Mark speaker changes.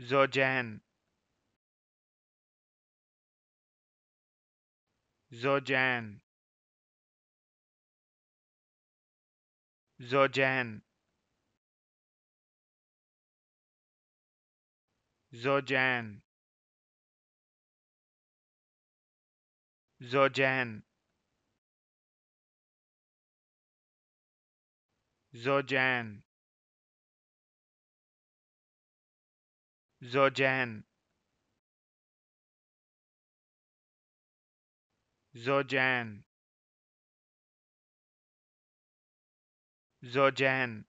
Speaker 1: Zojan Zojan Zojan Zojan Zojan Zojan Zojan Zojan Zojan,